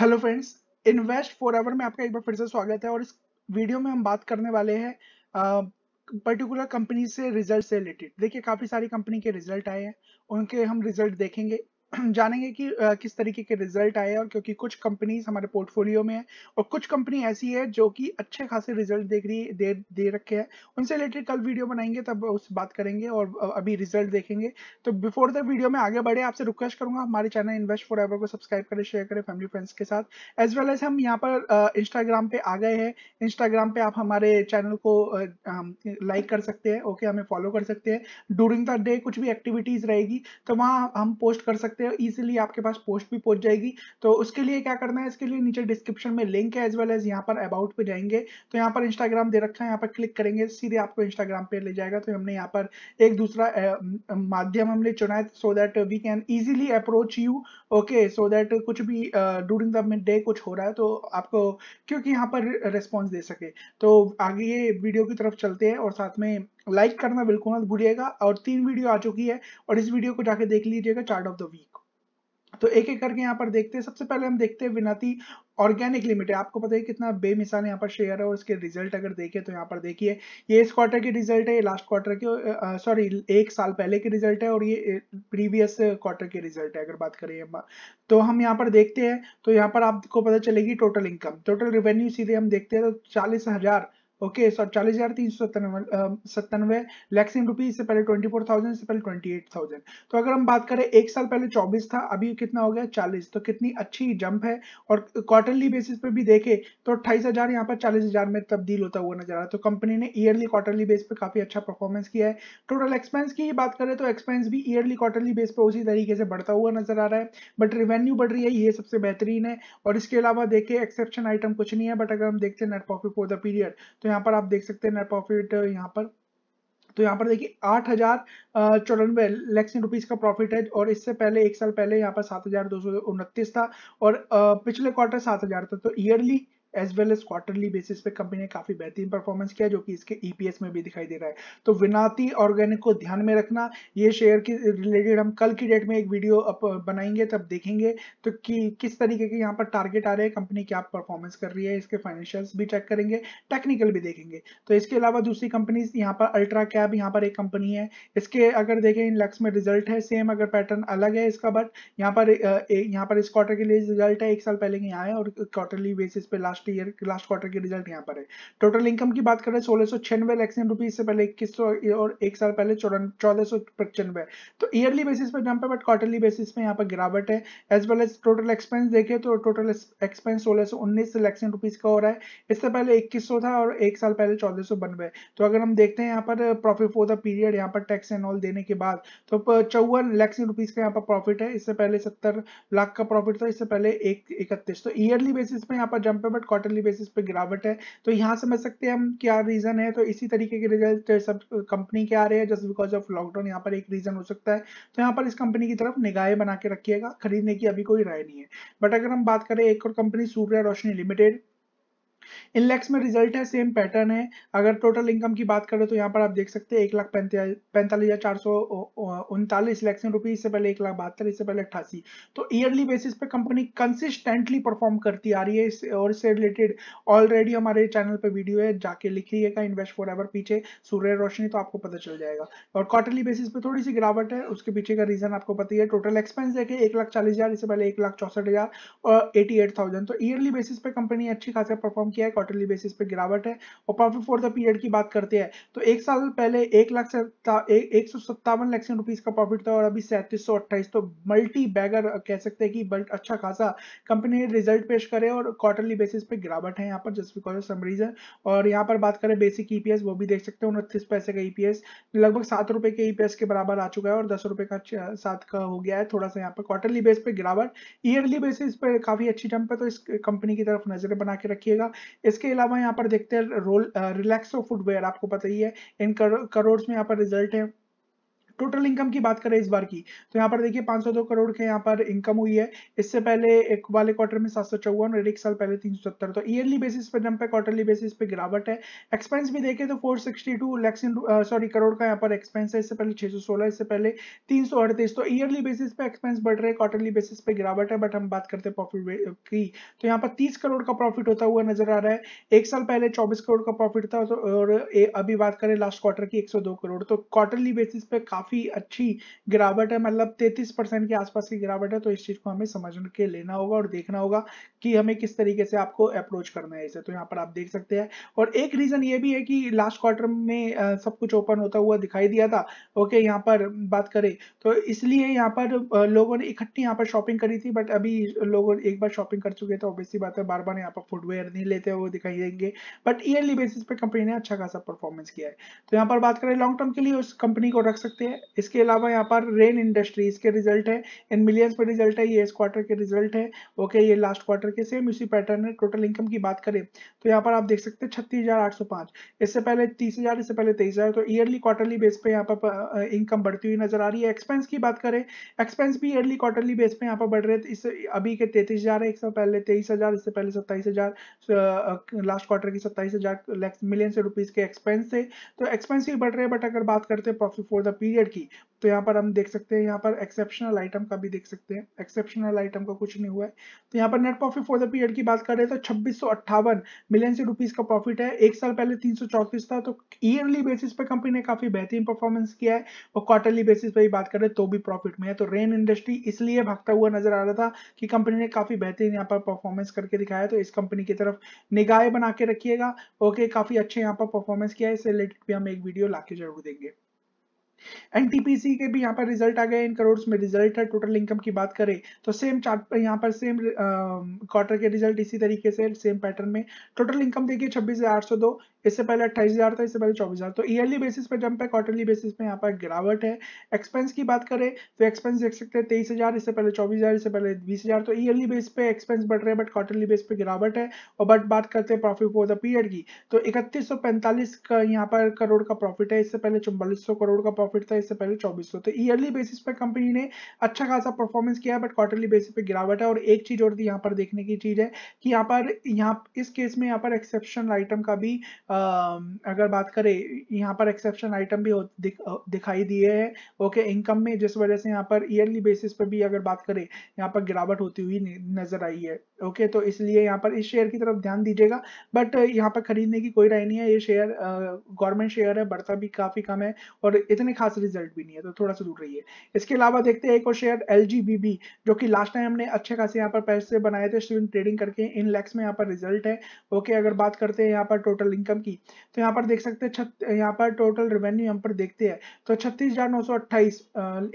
hello friends invest forever में आपका एक बार फिर से स्वागत है और इस वीडियो में हम बात करने वाले हैं पर्टिकुलर कंपनी से रिजल्ट से रिलेटेड देखिए काफ़ी सारी कंपनी के रिजल्ट आए हैं उनके हम रिजल्ट देखेंगे जानेंगे कि किस तरीके के रिजल्ट आए और क्योंकि कुछ कंपनीज हमारे पोर्टफोलियो में है और कुछ कंपनी ऐसी है जो कि अच्छे खासे रिजल्ट देख रही दे दे रखे हैं उनसे रिलेटेड कल वीडियो बनाएंगे तब उस बात करेंगे और अभी रिजल्ट देखेंगे तो बिफोर द वीडियो में आगे बढ़े आपसे रिक्वेस्ट करूंगा हमारे चैनल इन्वेस्ट फॉर एवर को सब्सक्राइब करें शेयर करें फैमिली फ्रेंड्स के साथ एज वेल एज हम यहाँ पर इंस्टाग्राम पे आ गए हैं इंस्टाग्राम पे आप हमारे चैनल को लाइक कर सकते हैं ओके हमें फॉलो कर सकते हैं डूरिंग द डे कुछ भी एक्टिविटीज रहेगी तो वहाँ हम पोस्ट कर सकते सकते हो इजिली आपके पास पोस्ट भी पहुंच जाएगी तो उसके लिए क्या करना है इसके लिए नीचे डिस्क्रिप्शन में लिंक है एज वेल एज यहाँ पर अबाउट पे जाएंगे तो यहाँ पर इंस्टाग्राम दे रखा है यहाँ पर क्लिक करेंगे सीधे आपको इंस्टाग्राम पे ले जाएगा तो हमने यहाँ पर एक दूसरा माध्यम हमने चुना है so that we can easily approach you okay so that कुछ भी डूरिंग द मिड डे कुछ हो रहा है तो आपको क्योंकि यहाँ पर रिस्पॉन्स दे सके तो आगे ये वीडियो की तरफ चलते हैं और साथ में लाइक करना बिल्कुल मत भूलिएगा और तीन वीडियो आ चुकी है और इस वीडियो को जाके देख लीजिएगा चार्ट ऑफ द वीक तो एक एक करके यहाँ पर देखते हैं सबसे पहले हम देखते हैं विनती ऑर्गेनिक लिमिटेड आपको पता है कितना बेमिसाल यहाँ पर शेयर है और इसके रिजल्ट अगर देखें तो यहाँ पर देखिए ये इस क्वार्टर के रिजल्ट है ये लास्ट क्वार्टर के सॉरी एक साल पहले के रिजल्ट है और ये प्रीवियस क्वार्टर के रिजल्ट है अगर बात करें तो हम यहाँ पर देखते हैं तो यहाँ पर आपको पता चलेगी टोटल इनकम टोटल रेवेन्यू सीधे हम देखते हैं तो चालीस हजार ओके सो चालीस हजार तीन सौ सत्तानवे लैक्सिंग रुपीज से पहले ट्वेंटी फोर थाउजेंड से पहले ट्वेंटी एट थाउजेंड तो अगर हम बात करें एक साल पहले चौबीस था अभी कितना हो गया चालीस तो कितनी अच्छी जंप है और क्वार्टरली बेसिस पे भी देखे तो अट्ठाईस हजार यहाँ पर चालीस हजार में तब्दील होता हुआ नजर आ रहा है तो कंपनी ने ईयरली क्वार्टरली बेस पे काफी अच्छा परफॉर्मेंस किया है टोटल एक्सपेंस की बात करें तो एक्सपेंस भी ईयरली क्वार्टरली बेस पे उसी तरीके से बढ़ता हुआ नजर आ रहा है बट रेवेन्यू बढ़ रही है ये सबसे बेहतरीन है और इसके अलावा देखे एक्सेप्शन आइटम कुछ नहीं है बट अगर हम देखते हैं net profit for the period तो यहाँ पर आप देख सकते हैं नेट प्रॉफिट यहाँ पर तो यहाँ पर देखिए आठ हजार चौरानवे लैक्सिन रुपीज का प्रॉफिट है और इससे पहले एक साल पहले यहाँ पर सात हजार दो सौ उनतीस था और पिछले क्वार्टर सात हजार था तो yearly as well as quarterly basis पे कंपनी ने काफी बेहतरीन परफॉर्मेंस किया जो कि इसके ईपीएस e में भी दिखाई दे रहा है तो विनाती ऑर्गेनिक को ध्यान में रखना ये शेयर के रिलेटेड हम कल की डेट में एक वीडियो बनाएंगे तब देखेंगे तो कि किस तरीके के यहाँ पर टारगेट आ रहे हैं कंपनी क्या परफॉर्मेंस कर रही है इसके फाइनेंशियल भी चेक करेंगे टेक्निकल भी देखेंगे तो इसके अलावा दूसरी कंपनी यहाँ पर अल्ट्रा कैब यहाँ पर एक कंपनी है इसके अगर देखें इन लक्स में रिजल्ट है सेम अगर पैटर्न अलग है इसका बट यहाँ पर यहाँ पर इस क्वार्टर के लिए रिजल्ट है एक साल पहले यहाँ है और क्वार्टरली बेसिस पे last last year last quarter के रिजल्ट यहाँ पर है टोटल इनकम की बात करें सोलह सौ छियानवे लैक्सन रुपीज से पहले इक्कीस सौ और एक साल पहले चौदह सौ पचानवे तो ईयरली बेसिस पर जंप है बट क्वार्टरली बेसिस में यहाँ पर गिरावट है as well as total expense देखे तो टोटल एक्सपेंस सोलह सौ उन्नीस लैक्सन रुपीज का हो रहा है इससे पहले इक्कीस सौ था और एक साल पहले चौदह सौ बनवे तो अगर हम देखते हैं यहाँ पर प्रॉफिट फॉर द पीरियड यहाँ पर टैक्स एंड ऑल देने के बाद तो चौवन लैक्स रुपीज का यहाँ पर प्रॉफिट है इससे पहले सत्तर लाख का प्रॉफिट था इससे पहले एक इकतीस तो ईयरली बेसिस में यहाँ पर जंप है बट क्वार्टरली बेसिस पे गिरावट है तो यहाँ समझ सकते हैं हम क्या रीजन है तो इसी तरीके के रिजल्ट सब कंपनी के आ रहे हैं जस्ट बिकॉज ऑफ लॉकडाउन यहाँ पर एक रीजन हो सकता है तो यहाँ पर इस कंपनी की तरफ निगाहें बना के रखिएगा खरीदने की अभी कोई राय नहीं है बट अगर हम बात करें एक और कंपनी सूर्या रोशनी लिमिटेड इन लैक्स में रिजल्ट है सेम पैटर्न है अगर टोटल इनकम की बात करें तो यहाँ पर आप देख सकते हैं एक लाख पैंतालीस हजार चार सौ उनतालीस लैक्स में रुपीज इससे पहले एक लाख बहत्तर इससे पहले अट्ठासी तो ईयरली बेसिस पे कंपनी कंसिस्टेंटली परफॉर्म करती आ रही है इस और इससे रिलेटेड ऑलरेडी हमारे चैनल पर वीडियो है जाके लिख लिएगा इन्वेस्ट फॉर एवर पीछे सूर्य रोशनी तो आपको पता चल जाएगा और क्वार्टरली बेसिस पे थोड़ी सी गिरावट है उसके पीछे का रीजन आपको पता ही है टोटल एक्सपेंस देखे एक लाख चालीस हजार इससे पहले एक लाख चौसठ हजार और एटी एट थाउजेंड तो ईयरली बेसिस पे कंपनी अच्छी खासा परफॉर्म किया है क्वार्टरली बेसिस पे गिरावट है और प्रॉफिट फॉर द पीरियड की बात करते हैं तो एक साल पहले एक लाख से एक सौ सत्तावन लक्षण रुपीज का प्रॉफिट था और अभी सैंतीस सौ अट्ठाईस तो मल्टी बैगर कह सकते हैं कि बल्ट अच्छा खासा कंपनी ने रिजल्ट पेश करे और क्वार्टरली बेसिस पे गिरावट है यहाँ पर just because of some reason और यहाँ पर बात करें बेसिक ईपीएस e वो भी देख सकते हैं उनतीस पैसे का ईपीएस e लगभग सात रुपए के ईपीएस e के बराबर आ चुका है और दस रुपए का सात का हो गया है थोड़ा सा यहाँ पर क्वार्टरली बेस पे गिरावट ईयरली बेसिस पे काफी अच्छी जंप है तो इस कंपनी की तरफ नजर बना के रखिएगा इसके अलावा यहाँ पर देखते हैं रोल रिलैक्सो फुटवेयर आपको पता ही है इन करोड़ में यहाँ पर रिजल्ट है टोटल इनकम की बात करें इस बार की तो यहाँ पर देखिए 502 करोड़ के यहाँ पर इनकम हुई है इससे पहले एक वाले क्वार्टर में सात सौ और एक साल पहले तीन तो ईयरली बेसिस पे जंप है क्वार्टरली बेसिस पे गिरावट है एक्सपेंस भी देखें तो four sixty two sorry crore का यहाँ पर एक्सपेंस है इससे पहले छह इससे पहले तीन तो ईयरली बेसिस पे एक्सपेंस बढ़ रहे क्वार्टरली बेसिस पे गिरावट है बट हम बात करते हैं प्रॉफिट की तो यहाँ पर तीस करोड़ का प्रॉफिट होता हुआ नजर आ रहा है एक साल पहले चौबीस करोड़ का प्रॉफिट था तो और अभी बात करें लास्ट क्वार्टर की एक करोड़ तो क्वार्टरली बेसिस पे काफी काफी अच्छी गिरावट है मतलब 33 परसेंट के आसपास की गिरावट है तो इस चीज को हमें समझ के लेना होगा और देखना होगा कि हमें किस तरीके से आपको अप्रोच करना है इसे तो यहाँ पर आप देख सकते हैं और एक रीजन ये भी है कि लास्ट क्वार्टर में सब कुछ ओपन होता हुआ दिखाई दिया था ओके यहाँ पर बात करें तो इसलिए यहाँ पर लोगों ने इकट्ठी यहाँ पर शॉपिंग करी थी बट अभी लोग एक बार शॉपिंग कर चुके थे ऑब्वियसली तो बात है बार बार यहाँ पर फुटवेयर नहीं लेते वो दिखाई देंगे बट ईयरली बेसिस पे कंपनी ने अच्छा खासा परफॉर्मेंस किया है तो यहाँ पर बात करें लॉन्ग टर्म के लिए उस कंपनी को रख सकते हैं इसके अलावा यहाँ पर रेन इंडस्ट्रीज के रिजल्ट है इन मिलियंस पर रिजल्ट है ये इस क्वार्टर के रिजल्ट है ओके ये लास्ट क्वार्टर के सेम इसी पैटर्न है टोटल इनकम की बात करें तो यहाँ पर आप देख सकते हैं छत्तीस हजार आठ सौ पांच इससे पहले तीस हजार इससे पहले तेईस हजार तो ईयरली क्वार्टरली बेस पे यहाँ पर इनकम बढ़ती हुई नजर आ रही है एक्सपेंस की बात करें एक्सपेंस भी ईयरली क्वार्टरली बेस पे यहाँ पर बढ़ रहे थे इस अभी के तैतीस हजार है इससे पहले तेईस हजार इससे पहले सत्ताईस हजार लास्ट क्वार्टर की सत्ताईस हजार मिलियन से रुपीज के एक्सपेंस थे तो एक्सपेंस भी बढ़ रहे हैं बट अगर बात करते हैं profit for the period period की तो यहाँ पर हम देख सकते हैं यहाँ पर एक्सेप्शनल आइटम का भी देख सकते हैं एक्सेप्शनल आइटम का कुछ नहीं हुआ है तो यहाँ पर net profit for the period की बात कर रहे हैं तो छब्बीस मिलियन से रुपीज का प्रॉफिट है एक साल पहले तीन था तो ईयरली बेसिस पर कंपनी ने काफी बेहतरीन परफॉर्मेंस किया है और क्वार्टरली बेसिस पर ही बात करें तो भी प्रॉफिट में है तो रेन इंडस्ट्री इसलिए भागता हुआ नजर आ रहा था कि कंपनी ने काफी बेहतरीन यहाँ पर परफॉर्मेंस करके दिखाया तो इस कंपनी की तरफ निगाहें बना के रखिएगा ओके काफी अच्छे यहाँ पर परफॉर्मेंस किया है इससे रिलेटेड भी हम एक वीडियो ला जरूर देंगे एनटीपीसी के भी यहाँ पर रिजल्ट आ गए इन करोड़ में रिजल्ट है टोटल इनकम की बात करें तो सेम चार्ट पर यहाँ पर सेम क्वार्टर के रिजल्ट इसी तरीके से सेम पैटर्न में टोटल इनकम देखिए छब्बीस हजार आठ सौ दो इससे पहले अट्ठाईस हज़ार था इससे पहले चौबीस हज़ार तो ईयरली बेसिस पे जंप है क्वार्टरली बेसिस पे यहाँ पर गिरावट है एक्सपेंस की बात करें तो एक्सपेंस देख सकते हैं तेईस हज़ार इससे पहले चौबीस हज़ार इससे पहले बीस हज़ार तो ईयरली बेस पे एक्सपेंस बढ़ रहे हैं बट क्वार्टरली बेस पे गिरावट है और बट बात करते हैं प्रॉफिट फॉर द पीरियड की तो इकतीस सौ पैंतालीस का यहाँ पर करोड़ का प्रॉफिट है इससे पहले चौवालीस सौ करोड़ का प्रॉफिट था इससे पहले चौबीस सौ तो ईयरली बेसिस पे कंपनी ने अच्छा खासा परफॉर्मेंस किया है बट क्वार्टरली बेसिस पे गिरावट है और एक चीज़ और यहाँ पर देखने की चीज़ है कि यहाँ पर यहाँ इस केस में यहाँ पर एक्सेप्शन आइटम का भी अगर बात करें यहाँ पर एक्सेप्शन आइटम भी दिख, दिखाई दिए हैं ओके इनकम में जिस वजह से यहाँ पर ईयरली बेसिस पर भी अगर बात करें यहाँ पर गिरावट होती हुई नजर आई है ओके तो इसलिए यहाँ पर इस शेयर की तरफ ध्यान दीजिएगा बट यहाँ पर खरीदने की कोई राय नहीं है ये शेयर गवर्नमेंट शेयर है बढ़ता भी काफी कम है और इतने खास रिजल्ट भी नहीं है तो थोड़ा सा दूर रहिए इसके अलावा देखते हैं एक और शेयर एल जो कि लास्ट टाइम हमने अच्छे खासे यहाँ पर पैसे बनाए थे ट्रेडिंग करके इन लैक्स में यहाँ पर रिजल्ट है ओके अगर बात करते हैं यहाँ पर टोटल इनकम टोटल की तो यहाँ पर देख सकते हैं यहाँ पर टोटल रेवेन्यू यहाँ पर देखते हैं तो छत्तीस हजार नौ सौ अट्ठाईस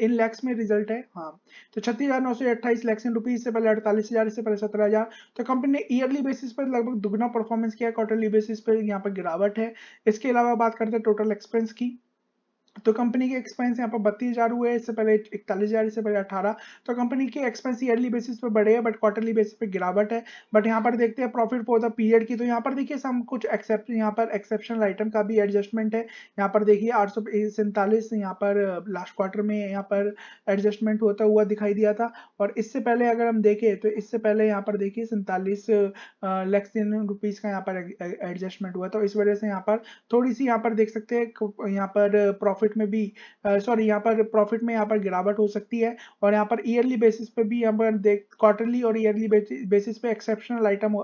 इन लैक्स में रिजल्ट है हाँ तो छत्तीस हजार नौ सौ अट्ठाईस लैक्स इन रुपीज से पहले अड़तालीस हजार इससे पहले सत्रह हजार तो कंपनी ने ईयरली बेसिस पर लगभग दुगना परफॉर्मेंस किया क्वार्टरली बेसिस पर यहाँ पर गिरावट है इसके अलावा बात करते हैं टोटल एक्सपेंस की तो कंपनी के एक्सपेंस यहाँ पर बत्तीस हज़ार हुए इससे पहले इकतालीस हज़ार इससे पहले अठारह तो कंपनी के एक्सपेंस ईयरली बेसिस पे बढ़े हैं बट क्वार्टरली बेसिस पे गिरावट है बट यहाँ पर देखते हैं प्रॉफिट फॉर द पीरियड की तो यहाँ पर देखिए सम कुछ एक्सेप्ट यहाँ पर एक्सेप्शनल आइटम का भी एडजस्टमेंट है यहाँ पर देखिए आठ सौ सैंतालीस यहाँ पर लास्ट क्वार्टर में यहाँ पर एडजस्टमेंट होता हुआ दिखाई दिया था और इससे पहले अगर हम देखें तो इससे पहले यहाँ पर देखिए सैंतालीस लैक्स रुपीज़ का यहाँ पर एडजस्टमेंट हुआ तो इस वजह से यहाँ पर थोड़ी सी यहाँ पर देख सकते हैं यहाँ पर प्रॉफिट प्रॉफिट में भी सॉरी यहाँ पर प्रॉफिट में यहाँ पर गिरावट हो सकती है और यहाँ पर ईयरली बेसिस पे भी यहाँ पर देख क्वार्टरली और ईयरली बेसिस पे एक्सेप्शनल आइटम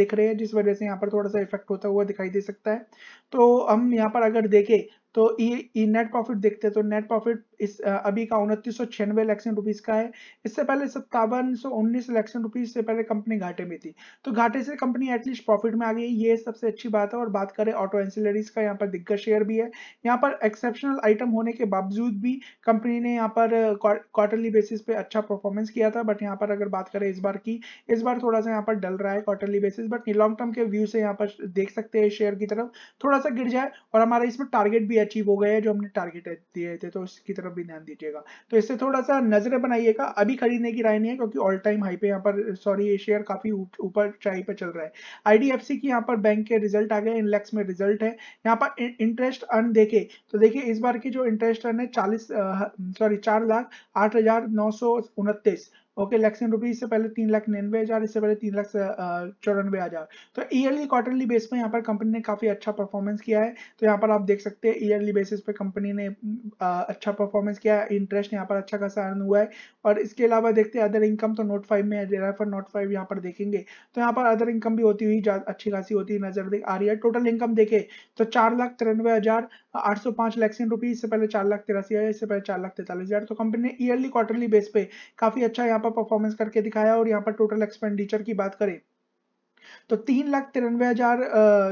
दिख रहे हैं जिस वजह से यहाँ पर थोड़ा सा इफेक्ट होता हुआ दिखाई दे सकता है तो हम यहाँ पर अगर देखें तो ये नेट प्रॉफिट देखते हैं तो नेट प्रॉफिट इस अभी का उनतीस सौ छियानवे लक्षण रुपीज का है इससे पहले सत्तावन सौ उन्नीस लक्षण रुपीज से पहले कंपनी घाटे में थी तो घाटे से कंपनी एटलीस्ट प्रॉफिट में आ गई ये सबसे अच्छी बात है और बात करें ऑटो एंसिलरीज का यहाँ पर दिग्गज शेयर भी है यहाँ पर एक्सेप्शनल आइटम होने के बावजूद भी कंपनी ने यहाँ पर क्वार्टरली बेसिस पे अच्छा परफॉर्मेंस किया था बट यहाँ पर अगर बात करें इस बार की इस बार थोड़ा सा यहाँ पर डल रहा है quarterly basis but long term के व्यू से यहाँ पर देख सकते हैं शेयर की तरफ थोड़ा सा गिर जाए और हमारा इसमें टारगेट भी अचीव हो गया है जो हमने टारगेट दिए थे तो उसकी तरफ तरफ भी ध्यान दीजिएगा तो इससे थोड़ा सा नजर बनाइएगा अभी खरीदने की राय नहीं है क्योंकि ऑल टाइम हाई पे यहाँ पर सॉरी ये शेयर काफी ऊपर चाई पे चल रहा है आईडीएफसी की यहाँ पर बैंक के रिजल्ट आ गए इनलेक्स में रिजल्ट है यहाँ पर इंटरेस्ट अर्न देखे तो देखिए इस बार की जो इंटरेस्ट अर्न है चालीस सॉरी चार लाख आठ हजार नौ सौ उनतीस ओके लैक्स इन रुपीज से पहले तीन लाख निन्यानवे हजार इससे पहले तीन लाख चौरानवे हजार तो ईयरली क्वार्टरली बेस पर यहाँ पर कंपनी ने काफी अच्छा परफॉर्मेंस किया है तो यहाँ पर आप देख सकते हैं ईयरली बेसिस पे कंपनी ने अच्छा परफॉर्मेंस किया है इंटरेस्ट यहाँ पर अच्छा खासा अर्न हुआ है और इसके अलावा देखते हैं अदर इनकम तो नोट फाइव में डेरा नोट फाइव यहाँ पर देखेंगे तो यहाँ पर अदर इनकम भी होती हुई अच्छी खासी होती नजर आ रही है टोटल इनकम देखे तो चार लाख तिरानवे हजार आठ सौ पांच लैक्स इन रुपीज इससे पहले चार लाख तिरासी हजार इससे पहले चार लाख तैतालीस हजार तो कंपनी ने ईयरली क्वार्टरली बेस पे काफी अच्छा यहाँ यहाँ पर परफॉर्मेंस करके दिखाया और यहाँ पर टोटल एक्सपेंडिचर की बात करें तो तीन लाख तिरानवे हजार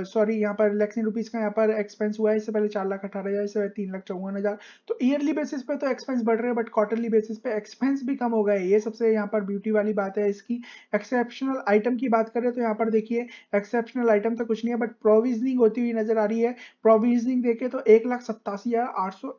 सॉरी यहाँ पर लैक्सिन रुपीज का यहाँ पर एक्सपेंस हुआ है इससे पहले चार लाख अठारह हजार इससे पहले तीन लाख चौवन हजार तो ईयरली बेसिस पे तो एक्सपेंस बढ़ रहे हैं बट क्वार्टरली बेसिस पे एक्सपेंस भी कम हो गए ये सबसे यहाँ पर ब्यूटी वाली बात है इसकी एक्सेप्शनल आइटम की बात करें तो यहाँ पर देखिए एक्सेप्शनल आइटम तो कुछ नहीं है बट प्रोविजनिंग होती हुई नजर आ रही है प्रोविजनिंग देखे तो एक लाख सत्तासी हजार आठ सौ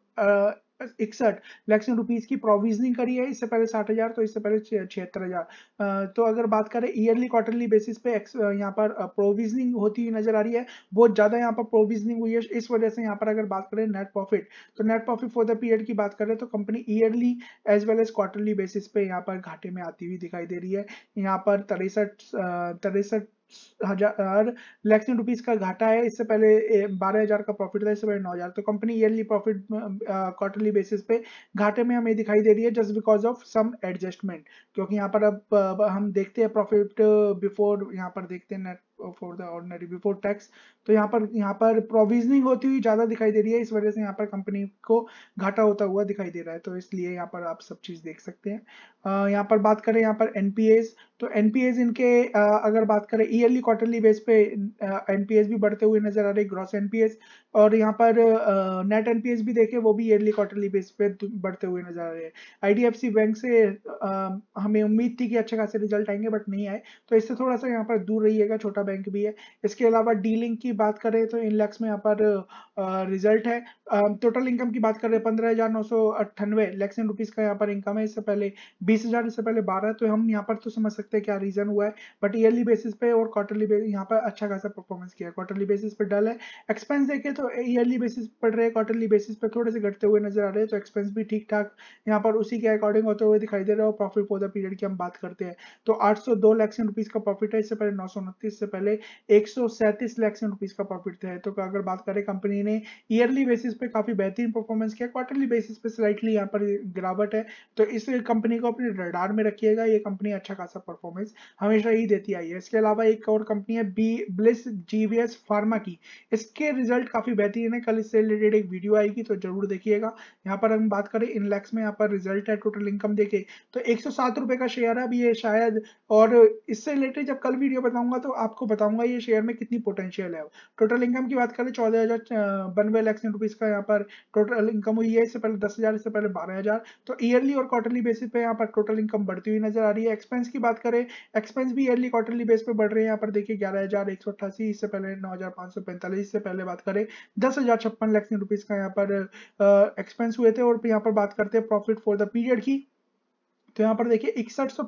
इकसठ वैक्सीन रुपीज की प्रोविजनिंग करी है इससे पहले साठ हजार तो इससे पहले छिहत्तर हजार तो अगर बात करें ईयरली क्वार्टरली बेसिस पे यहाँ पर प्रोविजनिंग होती हुई नजर आ रही है बहुत ज्यादा यहाँ पर प्रोविजनिंग हुई है इस वजह से यहाँ पर अगर बात करें नेट प्रॉफिट तो net profit for the period की बात करें तो company yearly as well as quarterly basis पे यहाँ पर घाटे में आती हुई दिखाई दे रही है यहाँ पर तिरसठ तिरसठ हजार लैक्स रुपीज का घाटा है इससे पहले बारह हजार का प्रॉफिट था इससे पहले नौ हजार तो company yearly profit quarterly basis पे घाटे में हमें दिखाई दे रही है just because of some adjustment क्योंकि यहाँ पर अब हम देखते हैं प्रॉफिट बिफोर यहाँ पर देखते हैं net for the ordinary before tax तो यहाँ पर यहाँ पर प्रोविजनिंग होती हुई ज़्यादा दिखाई दे रही है इस वजह से यहाँ पर कंपनी को घाटा होता हुआ दिखाई दे रहा है तो इसलिए यहाँ पर आप सब चीज़ देख सकते हैं uh, यहाँ पर बात करें यहाँ पर एनपीएस तो एनपीएस इनके uh, अगर बात करें ईयरली क्वार्टरली बेस पे एनपीएस uh, भी बढ़ते हुए नजर आ रहे ग्रॉस एनपीएस और यहाँ पर नेट एनपीएस भी देखे वो भी ईयरली क्वार्टरली बेस पे बढ़ते हुए नजर आ रहे हैं आईडीएफसी बैंक से हमें उम्मीद थी कि अच्छे खासे रिजल्ट आएंगे बट नहीं आए तो इससे थोड़ा सा यहाँ पर दूर रहिएगा छोटा बैंक भी है इसके अलावा डीलिंग की बात करें तो इन लैक्स में यहाँ पर रिजल्ट है टोटल इनकम की बात करें पंद्रह हजार नौ सौ अट्ठानवे लैक्स इन रुपीज का यहाँ पर इनकम है इससे पहले बीस हजार इससे पहले बारह तो हम यहाँ पर तो समझ सकते हैं क्या रीजन हुआ है बट ईयरली बेसिस पे और क्वार्टरली यहाँ पर अच्छा खासा परफॉर्मेंस किया है क्वार्टरली बेसिस पे डल है एक्सपेंस देखे तो ईयरली बेसिस पड़ रहे हैं क्वार्टरली बेसिस पे थोड़े से घटते हुए नजर आ रहे हैं तो एक्सपेंस भी ठीक ठाक यहाँ पर उसी के अकॉर्डिंग होते हुए दिखाई दे रहे हैं और प्रॉफिट फॉर द पीरियड की हम बात करते हैं तो आठ सौ दो लैक्स रुपीज का प्रॉफिट है इससे पहले नौ सौ उनतीस से पहले पहले एक लाख से रुपीज का प्रॉफिट था तो अगर बात करें कंपनी ने ईयरली बेसिस पे काफी बेहतरीन परफॉर्मेंस किया क्वार्टरली बेसिस पे स्लाइटली यहाँ पर गिरावट है तो इस कंपनी को अपने रडार में रखिएगा ये कंपनी अच्छा खासा परफॉर्मेंस हमेशा ही देती आई है इसके अलावा एक और कंपनी है बी ब्लिस जीवीएस फार्मा की इसके रिजल्ट काफी बेहतरीन है कल इससे रिलेटेड एक वीडियो आएगी तो जरूर देखिएगा यहाँ पर हम बात करें इनलेक्स में यहाँ पर रिजल्ट है टोटल इनकम देखे तो एक सौ का शेयर है अभी ये शायद और इससे रिलेटेड जब कल वीडियो बताऊंगा तो आपको आपको बताऊंगा ये शेयर में कितनी पोटेंशियल है टोटल इनकम की बात करें चौदह हजार बनवे लैक्सन रुपीज का यहाँ पर टोटल इनकम हुई है इससे पहले दस हजार इससे पहले बारह हजार तो ईयरली और क्वार्टरली बेसिस पे यहाँ पर टोटल इनकम बढ़ती हुई नजर आ रही है एक्सपेंस की बात करें एक्सपेंस भी ईयरली क्वार्टरली बेस पे बढ़ रहे हैं यहाँ पर देखिए ग्यारह हजार एक सौ अट्ठासी इससे पहले नौ हजार पाँच सौ पैंतालीस इससे पहले बात करें दस हजार छप्पन लैक्सन रुपीज का यहाँ पर एक्सपेंस हुए थे और यहाँ पर बात करते हैं प्रॉफिट फॉर द पीरियड की तो यहाँ पर देखिए इकसठ सौ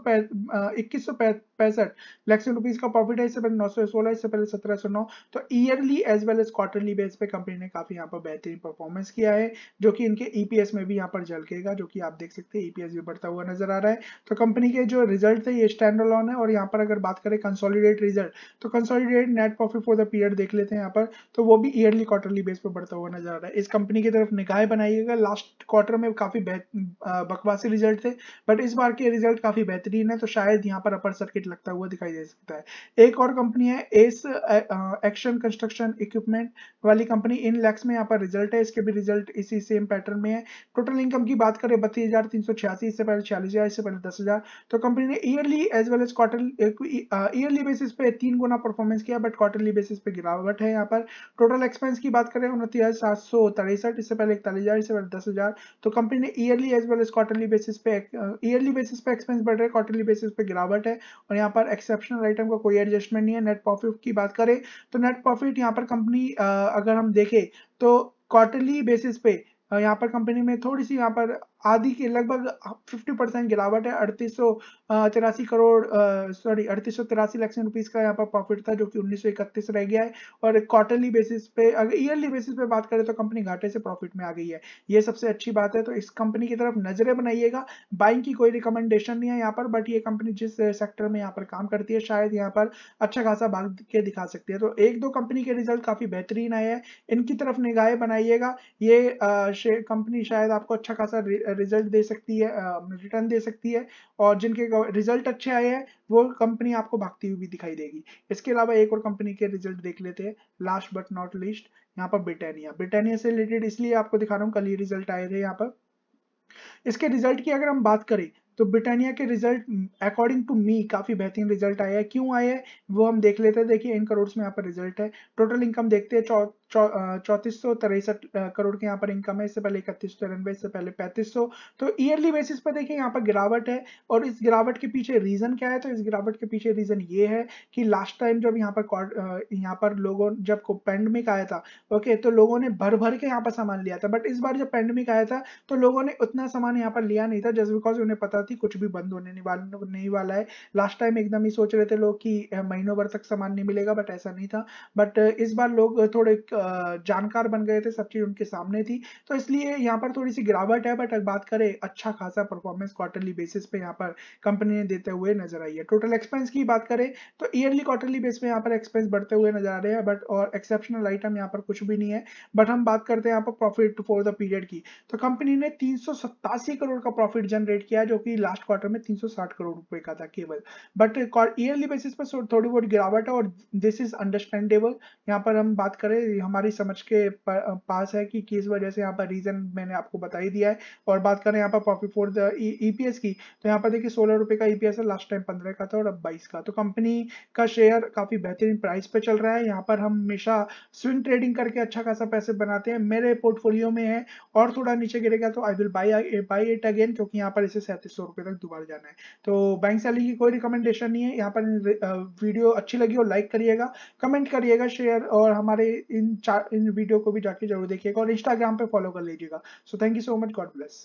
इक्कीस सौ पैंसठ लैक्स रुपीज का प्रॉफिट है इससे पहले नौ सौ सोलह इससे पहले सत्रह सौ नौ तो yearly as well as quarterly base पे कंपनी ने काफी यहाँ पर बेहतरीन परफॉर्मेंस किया है जो कि इनके ईपीएस e में भी यहाँ पर झलकेगा जो कि आप देख सकते हैं ईपीएस e भी बढ़ता हुआ नजर आ रहा है तो कंपनी के जो रिजल्ट है ये स्टैंड लॉन है और यहाँ पर अगर बात करें कंसोलिडेट रिजल्ट तो consolidate net profit for the period देख लेते हैं यहाँ पर तो वो भी ईयरली क्वार्टरली बेस पर बढ़ता हुआ नजर आ रहा है इस कंपनी की तरफ निगाह बनाइएगा लास्ट क्वार्टर में काफी बकवासी रिजल्ट थे बट इस इस बार के रिजल्ट काफी बेहतरीन है तो शायद यहाँ पर अपर सर्किट लगता हुआ दिखाई दे सकता है एक और कंपनी है एस एक्शन कंस्ट्रक्शन इक्विपमेंट वाली कंपनी इन लैक्स में यहाँ पर रिजल्ट है इसके भी रिजल्ट इसी सेम पैटर्न में है टोटल इनकम की बात करें बत्तीस हजार तीन सौ छियासी इससे पहले छियालीस हजार इससे पहले दस हजार तो कंपनी ने yearly as well as quarter yearly basis पे तीन गुना परफॉर्मेंस किया बट क्वार्टरली बेसिस पे गिरावट है यहाँ पर टोटल एक्सपेंस की बात करें उनतीस हजार सात सौ तिरसठ इससे पहले इकतालीस हजार इससे पहले दस हजार तो कंपनी ने yearly as well as quarterly basis पे ईयरली ईयरली बेसिस पे एक्सपेंस बढ़ रहे हैं क्वार्टरली बेसिस पे गिरावट है और यहाँ पर एक्सेप्शनल आइटम का कोई एडजस्टमेंट नहीं है नेट प्रॉफिट की बात करें तो नेट प्रॉफिट यहाँ पर कंपनी अगर हम देखें तो क्वार्टरली बेसिस पे यहाँ पर कंपनी में थोड़ी सी यहाँ पर आदि के लगभग 50 परसेंट गिरावट है अड़तीस करोड़ सॉरी अड़तीस तिरासी लाख रुपीज का यहाँ पर प्रॉफिट था जो कि उन्नीस रह गया है और क्वार्टरली बेसिस पे अगर ईयरली बेसिस पे बात करें तो कंपनी घाटे से प्रॉफिट में आ गई है ये सबसे अच्छी बात है तो इस कंपनी की तरफ नजरें बनाइएगा बाइंग की कोई रिकमेंडेशन नहीं है यहाँ पर बट ये कंपनी जिस सेक्टर में यहाँ पर काम करती है शायद यहाँ पर अच्छा खासा भाग के दिखा सकती है तो एक दो कंपनी के रिजल्ट काफी बेहतरीन आए हैं इनकी तरफ निगाहें बनाइएगा ये कंपनी शायद आपको अच्छा खासा रिजल्ट दे सकती है रिटर्न दे सकती है और जिनके रिजल्ट अच्छे आए हैं वो कंपनी आपको भागती हुई भी दिखाई देगी इसके अलावा एक और कंपनी के रिजल्ट देख लेते हैं लास्ट बट नॉट लिस्ट यहाँ पर ब्रिटानिया ब्रिटानिया से रिलेटेड इसलिए आपको दिखा रहा हूँ कल ही रिजल्ट आए थे यहाँ पर इसके रिजल्ट की अगर हम बात करें तो ब्रिटानिया के रिजल्ट अकॉर्डिंग टू मी काफी बेहतरीन रिजल्ट आया है क्यों आया है वो हम देख लेते हैं देखिए इन करोड़ में यहाँ पर रिजल्ट है टोटल इनकम देखते हैं चौतीस सौ तिरसठ करोड़ के यहाँ पर इनकम है इससे पहले इकतीस सौ तिरानवे इससे पहले पैंतीस सौ तो ईयरली बेसिस पर देखिए यहाँ पर गिरावट है और इस गिरावट के पीछे रीजन क्या है तो इस गिरावट के पीछे रीजन ये है कि लास्ट टाइम जब यहाँ पर यहाँ पर लोगों जब पेंडेमिक आया था ओके तो लोगों ने भर भर के यहाँ पर सामान लिया था बट इस बार जब पेंडेमिक आया था तो लोगों ने उतना सामान यहाँ पर लिया नहीं था जस्ट बिकॉज उन्हें पता थी कुछ भी बंद होने नहीं वाला है लास्ट टाइम एकदम ही सोच रहे थे लोग कि महीनों भर तक सामान नहीं मिलेगा बट ऐसा नहीं था बट इस बार लोग थोड़े जानकार बन गए थे सब चीज उनके सामने थी तो इसलिए यहाँ पर थोड़ी सी गिरावट है बट अगर बात करें अच्छा खासा परफॉर्मेंस क्वार्टरली बेसिस पे यहाँ पर कंपनी ने देते हुए नजर आई है टोटल एक्सपेंस की बात करें तो ईयरली क्वार्टरली बेस पे यहाँ पर एक्सपेंस बढ़ते हुए नजर आ रहे हैं बट और एक्सेप्शनल आइटम यहाँ पर कुछ भी नहीं है बट हम बात करते हैं यहाँ पर प्रॉफिट फॉर द पीरियड की तो कंपनी ने तीन करोड़ का प्रॉफिट जनरेट किया जो कि लास्ट क्वार्टर में तीन करोड़ रुपए का था केवल बट ईयरली बेसिस पर थोड़ी बहुत गिरावट है और दिस इज अंडरस्टैंडेबल यहाँ पर हम बात करें हम हमारी समझ के पास है कि किस वजह से यहाँ पर रीजन मैंने आपको बता ही दिया है और बात करें यहाँ पर प्रॉफिट फॉर द ईपीएस की तो यहाँ पर देखिए सोलह रुपए का ईपीएस e है लास्ट टाइम पंद्रह का था और अब बाईस का तो कंपनी का शेयर काफी बेहतरीन प्राइस पे चल रहा है यहाँ पर हम हमेशा स्विंग ट्रेडिंग करके अच्छा खासा पैसे बनाते हैं मेरे पोर्टफोलियो में है और थोड़ा नीचे गिरेगा तो I will buy buy it again क्योंकि यहाँ पर इसे सैंतीस सौ तक दोबारा जाना है तो बैंक सैली की कोई रिकमेंडेशन नहीं है यहाँ पर वीडियो अच्छी लगी हो लाइक करिएगा कमेंट करिएगा शेयर और हमारे इन इन वीडियो को भी जाके जरूर देखिएगा और इंस्टाग्राम पे फॉलो कर लीजिएगा so thank you so much God bless